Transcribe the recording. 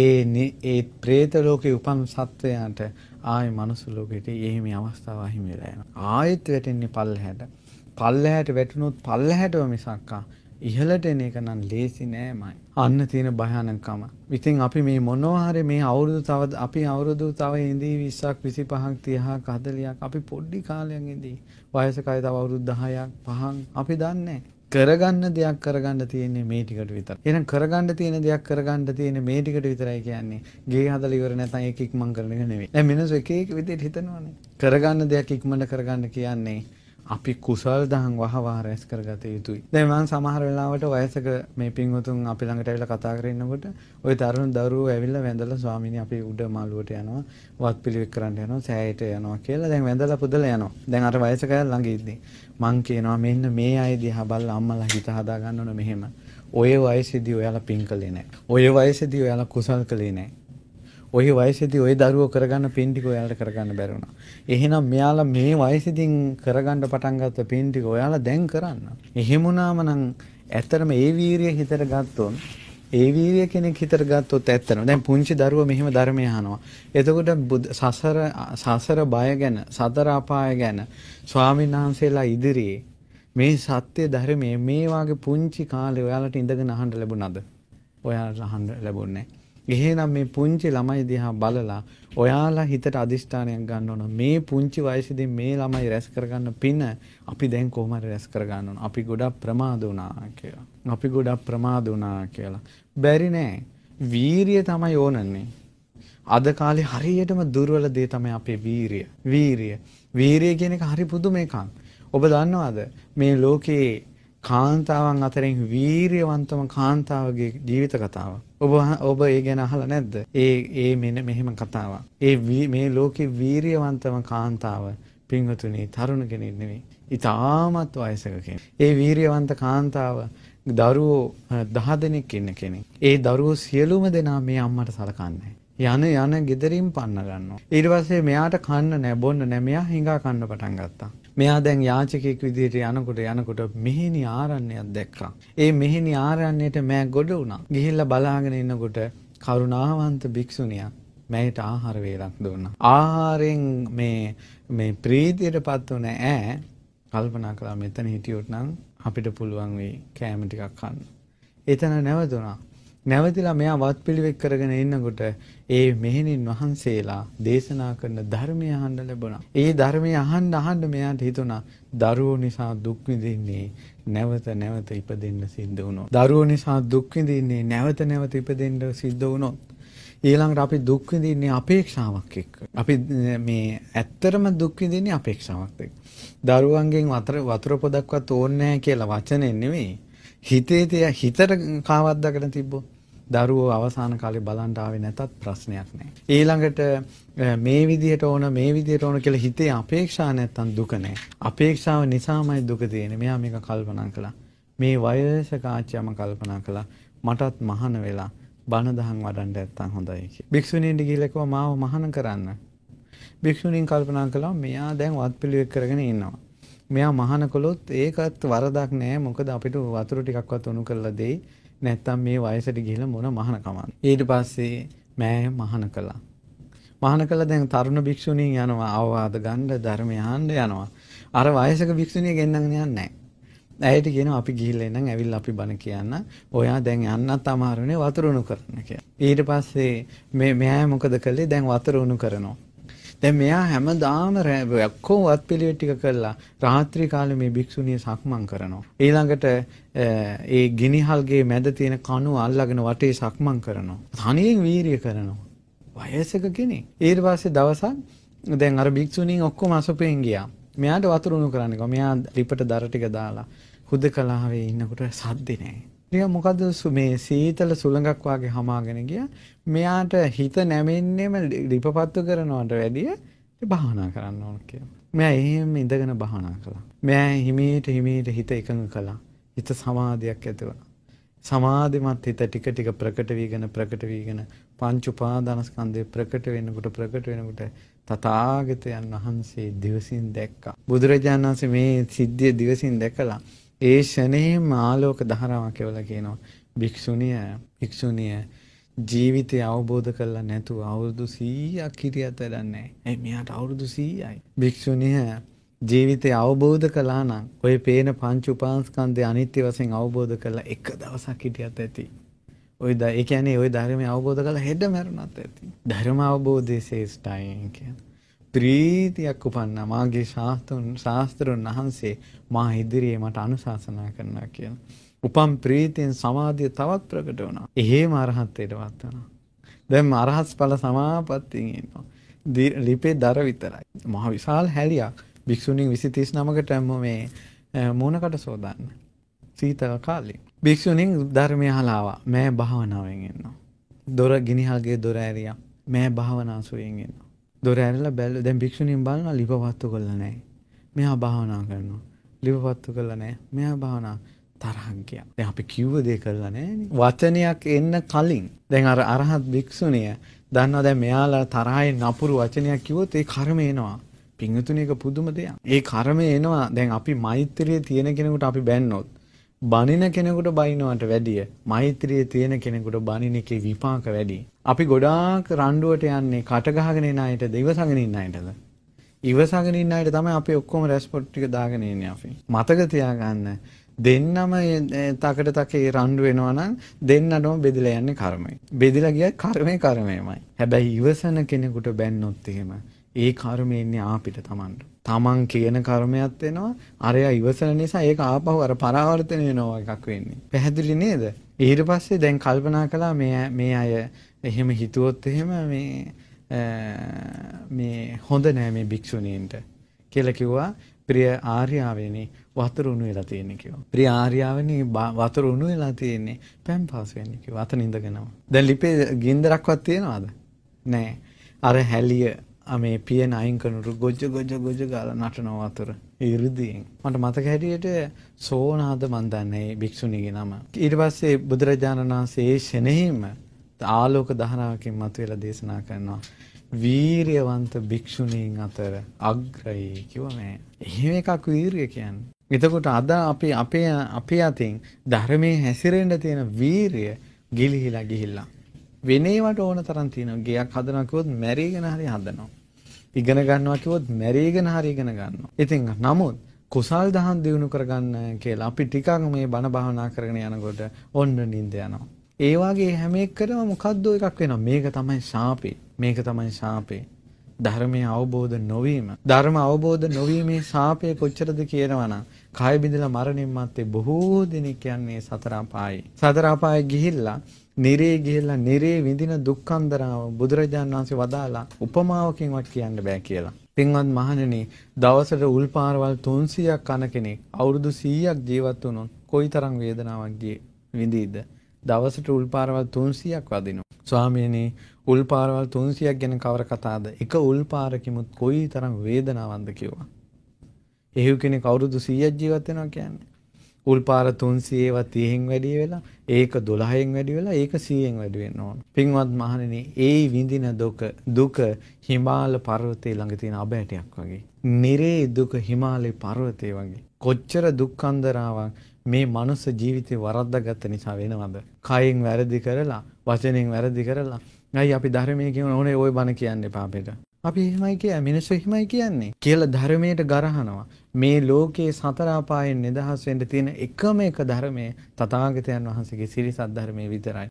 ඒ ඒ ප්‍රේත ලෝකේ උපන් සත්වයාට ආයේ මනුස්ස ලෝකෙට එහෙම අවස්ථාව අහිමි වෙලා යනවා. ආයෙත් වැටෙන්නේ පල්ලහැට. පල්ලහැට වැටුනොත් පල්ලහැටම මිසක්කා ඉහළට එන එක නම් ලේසි නෑමයි. අන්න තියෙන භයානකම. ඉතින් අපි මේ මොනවා මේ අවුරුදු තව අපි අවුරුදු තව ඉඳී 20ක් 25ක් 30ක් 40ක් අපි පොඩි කාලයක් ඉඳී. වයසකයි තව අවුරුදු 10ක් 5ක් අපි දන්නේ කරගන්න දෙයක් කරගන්න තියෙන්නේ මේ ටිකට විතර. එහෙනම් කරගන්න තියෙන දෙයක් කරගන්න තියෙන්නේ මේ ටිකට විතරයි කියන්නේ. ගේ හදලා ඉවර නැත්නම් ඒක ඉක්මන් කරන එක නෙවෙයි. දැන් මිනිස්සු එක එක විදිහට හිතනවානේ. කරගන්න දෙයක් ඉක්මනට කරගන්න කියන්නේ අපි කුසල් දහම් වහවා රැස් කරගත යුතුයි. දැන් මම සමහර වෙලාවට වයසක මේ පින්වතුන් අපි ළඟට ඇවිල්ලා කතා කරනකොට ওই තරුණ දරුවෝ ඇවිල්ලා වැඳලා ස්වාමීනි අපි උඩ මාළුවට යනවා, වත් පිළිවෙත් කරන්න යනවා, සෑයට යනවා කියලා දැන් වැඳලා පුදලා යනවා. දැන් අර වයසක අය ළඟ ඉද්දී මං කියනවා මෙන්න මේ අය දිහා බලලා අම්මලා හිත හදා ගන්න ඕන මෙහෙම. ඔය වයසේදී ඔයාලා පින් කළේ නැහැ. ඔය වයසේදී ඔයාලා කුසල් කළේ නැහැ. ඔය වයසේදී ওই දරුවෝ කරගන්න පින් ටික ඔයාලට කරගන්න බැරි වුණා. එහෙනම් මෙයාලා මේ වයසේදීන් කරගන්න පටන් ගත්ත පින් ටික ඔයාලා දැන් කරන්න. එහෙම වුණාම නම් ඇත්තටම ඒ වීරිය හිතට ගත්තොත් ඒ වීරිය කෙනෙක් හිතට ගත්තොත් ඇත්තටම දැන් පුංචි දරුවෝ මෙහෙම ධර්මය අහනවා. එතකොට සසර සසර බය ගැන, සතර අපාය ගැන ස්වාමීන් වහන්සේලා ඉදිරියේ මේ සත්‍ය ධර්මයේ මේ වාගේ පුංචි කාලේ ඔයාලට ඉඳගෙන අහන්න ලැබුණාද? ඔයාලට අහන්න ලැබුණේ නැහැ. එහෙනම් මේ පුංචි ළමයි දිහා බලලා ඔයාලා හිතට අදිෂ්ඨානයක් ගන්න ඕන මේ පුංචි වයසේදී මේ ළමයි රැස් කරගන්න පින අපි දැන් කොහොම හරි රැස් කරගන්න ඕන අපි ගොඩක් ප්‍රමාද වුණා කියලා අපි ගොඩක් ප්‍රමාද වුණා කියලා බැරි නෑ වීරිය තමයි ඕනන්නේ අද කාලේ හරියටම දුර්වල දේ තමයි අපේ වීරිය වීරිය වීරිය කියන එක හරි පුදුම එකක් ඔබ දන්නවද මේ ලෝකේ කාන්තාවන් අතරින් වීරියවන්තම කාන්තාවගේ ජීවිත කතාව. ඔබ ඔබ ඒ ගැන අහලා නැද්ද? ඒ ඒ මෙන්න මෙහෙම කතාවක්. ඒ මේ ලෝකේ වීරියවන්තම කාන්තාව පින්වතුනි තරුණ කෙනෙක් නෙවෙයි. ඉතාමත් වයසක කෙනෙක්. ඒ වීරියවන්ත කාන්තාව දරුවෝ 10 දෙනෙක් ඉන්න කෙනෙක්. ඒ දරුවෝ සියලුම දෙනා මේ අම්මට සලකන්නේ. යන යන gederin පන්න ගන්නවා. ඊට පස්සේ මෙයාට කන්න නැ බොන්න නැ මෙයා හිඟා කන්න පටන් ගත්තා. මෙයා දැන් යාචකෙක් විදිහට යනකොට යනකොට මෙහෙණි ආරණ්‍යයක් දැක්කා. ඒ මෙහෙණි ආරණ්‍යයට මෑ ගොඩ වුණා. ගිහිල්ලා බලාගෙන ඉන්නකොට කරුණාවන්ත භික්ෂුණියක් මෑයට ආහාර වේලක් දුන්නා. ආහාරෙන් මේ මේ ප්‍රීතියටපත් වුණ ඈ කල්පනා කළා මෙතන හිටියොත් නම් අපිට පුළුවන් වෙයි කෑම ටිකක් කන්න. එතන නැවතුණා. නැවතිලා මෙයා වත්පිළිවෙත් කරගෙන ඉන්නකොට ඒ මෙහෙණින් වහන්සේලා දේශනා කරන ධර්මය අහන්න ලැබුණා. ඒ ධර්මය අහන්න අහන්න මෙයාට හිතුණා දරුවෝ නිසා දුක් විඳින්නේ නැවත නැවත ඉපදෙන්න සිද්ධ වුණොත්. දරුවෝ නිසා දුක් විඳින්නේ නැවත නැවත ඉපදෙන්න සිද්ධ වුණොත්. ඊළඟට අපි දුක් විඳින්නේ අපේක්ෂාවක් එක්ක. අපි මේ ඇත්තරම දුක් විඳින්නේ අපේක්ෂාවක් එක්ක. දරුවන්ගෙන් වතර වතුර පොදක්වත් ඕනේ නැහැ කියලා වචනේ නෙමෙයි. හිතේ තිය හිතට කාවද්දකට තිබ්බොත් දරුවෝ අවසාන කාලේ බලන්න ආවේ නැතත් ප්‍රශ්නයක් නැහැ. ඊළඟට මේ විදිහට ඕන මේ විදිහට ඕන කියලා හිතේ අපේක්ෂා නැත්තම් දුක නැහැ. අපේක්ෂාව නිසාමයි දුක තියෙන්නේ. මෙයා මේක කල්පනා කළා. මේ වයසක ආච්චියම කල්පනා කළා. මටත් මහාන වෙලා බණ දහම් වඩන්න නැත්තම් හොඳයි කියලා. භික්ෂුණීන්ට ගිහලා කිව්වා මාව මහාන කරන්න. භික්ෂුණීන් කල්පනා කළා මෙයා දැන් වත්පිළිවෙත් කරගෙන ඉන්නවා. මෙයා මහාන කළොත් ඒකත් වරදක් නෑ. මොකද අපිට වතුර ටිකක්වත් උණු කරලා දෙයි. නැත්තම් මේ වයසට ගිහිලා මොන මහානකමක්ද? ඊට පස්සේ මෑය මහාන කළා. මහාන කළා දැන් තරුණ භික්ෂුණීන් යනවා අවවාද ගන්න ධර්මය අහන්න යනවා. අර වයසක භික්ෂුණිය ගෙන්නගෙන යන්නේ නැහැ. ඇයට කියනවා අපි ගිහිල්ලා එනං ඇවිල්ලා අපි බණ කියන්න. ඔයා දැන් යන්නත් අමාරුනේ වතුර උණු කරන්න කියලා. ඊට පස්සේ මේ මෙයා මොකද කළේ? දැන් වතුර උණු කරනවා. දැන් මෙයා හැමදාම ඔක්කොම වත් පිළිවෙල ටික කරලා රාත්‍රී කාලේ මේ භික්ෂුණිය සක්මන් කරනවා. ඊළඟට ඒ ගිනිහල්ගේ මැද තියෙන කණුව අල්ලගෙන වටේ සක්මන් කරනවා. තනියෙන් වීරිය කරනවා. වයසක කෙනෙක්. ඊට පස්සේ දවසක් දැන් අර භික්ෂුණීන් ඔක්කොම අසපෙන් ගියා. මෙයාට වතුරුණු කරන්න කිව්වා. මෙයා ලිපට දර ටික දාලා හුදකලාවේ ඉන්නකොට සද්දේ නැහැ. නිකන් මොකද්ද මේ සීතල සුළඟක් වාගේ හමාගෙන ගියා. මෙයාට හිත නැමෙන්නේම ඩිපපත්තු කරනවට වැඩිය භාවනා කරන්න ඕන කියලා. මෙයා එහෙම ඉඳගෙන භාවනා කළා. මෙයා හිමීට හිමීට හිත එකඟ කළා. හිත සමාධියක් ඇති වුණා. සමාධිමත් හිත ටික ටික ප්‍රකට වීගෙන ප්‍රකට වීගෙන පංච උපාදානස්කන්ධය ප්‍රකට වෙනකොට ප්‍රකට වෙනකොට තථාගතයන් වහන්සේ දිවසින් දැක්කා. බුදුරජාණන් වහන්සේ මේ සිද්ධිය දිවසින් දැකලා ඒ ෂණේම ආලෝක ධාරාවක් කියලා කියනවා. භික්ෂුණිය, භික්ෂුණිය ජීවිතය අවබෝධ කරලා නැතුව අවුරුදු 100ක් හිටියත් වැඩක් නැහැ. ඒ මෙයාට අවුරුදු 100යි. භික්ෂුණිය ජීවිතය අවබෝධ කළා නම් ඔය පේන පංච උපාංශකන්දේ අනිත්‍ය වශයෙන් අවබෝධ කරලා එක දවසක් හිටියත් ඇති. ඔය ද ඒ කියන්නේ ওই ධර්මය අවබෝධ කරලා හෙට මැරුණත් ඇති. ධර්ම අවබෝධයේ ශ්‍රේෂ්ඨයි කියන්නේ. ප්‍රීතියක් උපන්නා මාගේ ශාස්ත්‍රන් ශාස්ත්‍රන් වහන්සේ මා ඉදිරියේ මට අනුශාසනා කරනවා කියලා. උපම් ප්‍රීතියෙන් සමාධිය තවත් ප්‍රකට වුණා. එහෙම අරහත්ත්වයට වත් වුණා. දැන් මම අරහත් ඵල සමාපත්තියෙන් ඉන්නවා. ලිපේ දර විතරයි. මහ විශාල හැලියක්. භික්ෂුණීන් 20 39කටම මේ මූණකට සෝදන්න. සීතල කාලේ. භික්ෂුණීන් ධර්මය හලාවා. මෑ භාවනාවෙන් ඉන්නවා. දොර ගිනිහල්ගේ දොර ඇරියා. මෑ භාවනාසුවෙන් ඉන්නවා. දොර ඇරලා බැලුවා දැන් භික්ෂුණීන් බලනවා ලිපවත්තු කළා නැහැ. මෙයා භාවනා කරනවා. ලිපවත්තු කළා නැහැ. මෙයා භාවනා තරහක් ගියා. දැන් අපි කිව්ව දේ කළා නැහැ වචනයක් එන්න කලින් දැන් අර අරහත් භික්ෂුණිය දන්නවා දැන් මෙයාලා තරහේ නපුරු වචනයක් කිව්වොත් ඒ කර්ම එනවා. පිංගුතුණේක පුදුම දෙයක්. ඒ කර්ම එනවා. දැන් අපි මෛත්‍රියේ තියෙන කෙනෙකුට අපි බැන්නොත් බනින කෙනෙකුට බයිනවට වැඩිය මෛත්‍රියේ තියෙන කෙනෙකුට බනින එකේ විපාක වැඩි. අපි ගොඩාක් රණ්ඩුවට යන්නේ කට ගහගෙන ඉන අයට දවසගෙන ඉන්න අයටද? ඉවසගෙන ඉන්න අයට තමයි අපි ඔක්කොම රැස්පොට් ටික දාගෙන ඉන්නේ අපි. මතක තියාගන්න දෙන්නම තකට තකේ රණ්ඩු වෙනවා නම් දෙන්නටම බෙදලා යන්නේ කර්මය. බෙදලා ගියත් කර්මය කර්මයමයි. හැබැයි ඉවසන කෙනෙකුට බැන්නොත් එහෙම ඒ කර්මය එන්නේ ආපිට Tamanට. තමන් කියන කර්මයක් වෙනවා අරයා ඉවසන නිසා ඒක ආපහු අර පරාවර්තන වෙනවා එකක් වෙන්නේ. පැහැදිලි නේද? ඊට පස්සේ දැන් කල්පනා කළා මේ මේ අය එහෙම හිතුවොත් එහෙම මේ මේ හොඳ නෑ මේ භික්ෂුණීන්ට කියලා කිව්වා ප්‍රිය ආර්යාවෙනි වතුර උණු වෙලා තියෙන්නේ කිව්වා. ප්‍රිය ආර්යාවෙනි වතුර උණු වෙලා තියෙන්නේ පෑම් පාස් වෙන්නේ කිව්වා. අතන ඉඳගෙනම. දැන් ලිපේ ගින්දරක්වත් තියනවද? නෑ. අර හැලිය මේ පියන අයින් කරනට ගොජ්ජ ගොජ ගොජ ගාල නටනව අතර ඉරිදීන් මට මතක හැටියට සෝනාද මන් දන්නේ භික්ෂුණීගේ නම ඊට පස්සේ බුදුරජාණන් වහන්සේ ඒ ෂෙනෙහිම ආලෝක දහනාවකින් මතුවෙලා දේශනා කරනවා වීරියවන්ත භික්ෂුණීන් අතර අග්‍රයි කිව්ව මේ එහෙම එකක් වීරිය කියන්නේ එතකොට අද අපි අපේ අපේ අතින් ධර්මයේ හැසිරෙන්න තියෙන වීරිය ගිලිහිලා ගිහිල්ලා වෙනේවට ඕන තරම් තියෙනවා. ගෙයක් හදනවා කිව්වොත් මැරිගෙන හරි හදනවා. ඉගෙන ගන්නවා කිව්වොත් මැරීගෙන හරි ඉගෙන ගන්නවා. ඉතින් නමුත් කුසල් දහම් දිනු කරගන්න කියලා අපි ටිකක් මේ බණ භාවනා කරගෙන යනකොට ඔන්න නිින්ද යනවා. ඒ වගේ හැම එකකම මොකද්ද එකක් වෙනවා. මේක තමයි ශාපේ. මේක තමයි ශාපේ. ධර්මය අවබෝධ නොවීම ධර්ම අවබෝධ නොවීමේ ශාපය කොච්චරද කියනවනම් කය බිඳලා මරණින් මත්තේ බොහෝ දෙනෙක් යන්නේ සතර අපායේ සතර අපායේ ගිහිල්ලා නිරේ ගිහිල්ලා නිරේ විඳින දුක්ඛන්දරාව බුදුරජාණන් වහන්සේ වදාලා උපමාවකින්වත් කියන්න බෑ කියලා පින්වත් මහණෙනි දවසට උල්පාරවල් 300ක් කන කෙනෙක් අවුරුදු 100ක් ජීවත් වුණොත් කොයිතරම් වේදනාවක් ගියේ විඳීද දවසට උල්පාරවල් 300ක් වදිනවා ස්වාමීනි උල් පාරවල් 300ක් ගැන කවර කතාද? එක උල් පාරකිමුත් කොයි තරම් වේදනාවන්ද කිව්වා. එහෙව් කෙනෙක් අවුරුදු 100ක් ජීවත් වෙනවා කියන්නේ. උල් පාර 300 ඒවා 30න් වැඩි වෙලා, ඒක 12න් වැඩි වෙලා, ඒක 100න් වැඩි වෙන්න ඕන. පින්වත් මහණෙනි, ඒ විඳින දුක දුක හිමාල පර්වතයේ ළඟ තියෙන අබෑටයක් වගේ. නිරේ දුක හිමාලේ පර්වතයේ වගේ. කොච්චර දුක්ඛන්දරාවක් මේ මනුස්ස ජීවිතේ වරද්දාගත්ත නිසා වෙනවද? කයෙන් වැරදි කරලා, වචනෙන් වැරදි කරලා. අයි අපි ධර්මයේ කියන ඕනේ ওই බණ කියන්න එපා අපිට. අපි එහෙමයි කියන්නේ, මිනිස්සු එහෙමයි කියන්නේ කියලා ධර්මයට ගරහනවා. මේ ලෝකයේ සතර අපායෙන් නිදහස් වෙන්න තියෙන එකම එක ධර්මය තථාගතයන් වහන්සේගේ සිරිසත් ධර්මයේ විතරයි.